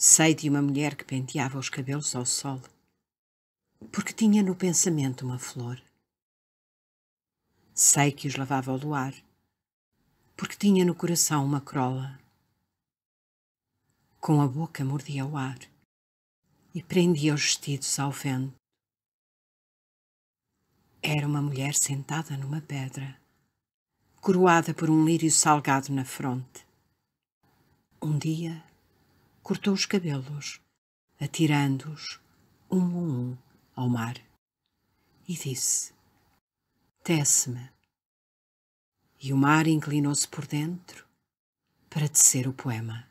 Sei de uma mulher que penteava os cabelos ao sol, porque tinha no pensamento uma flor. Sei que os lavava ao luar, porque tinha no coração uma crola. Com a boca mordia o ar e prendia os vestidos ao vento. Era uma mulher sentada numa pedra, coroada por um lírio salgado na fronte. Um dia cortou os cabelos, atirando-os um a um ao mar, e disse: Tece-me. E o mar inclinou-se por dentro para tecer o poema.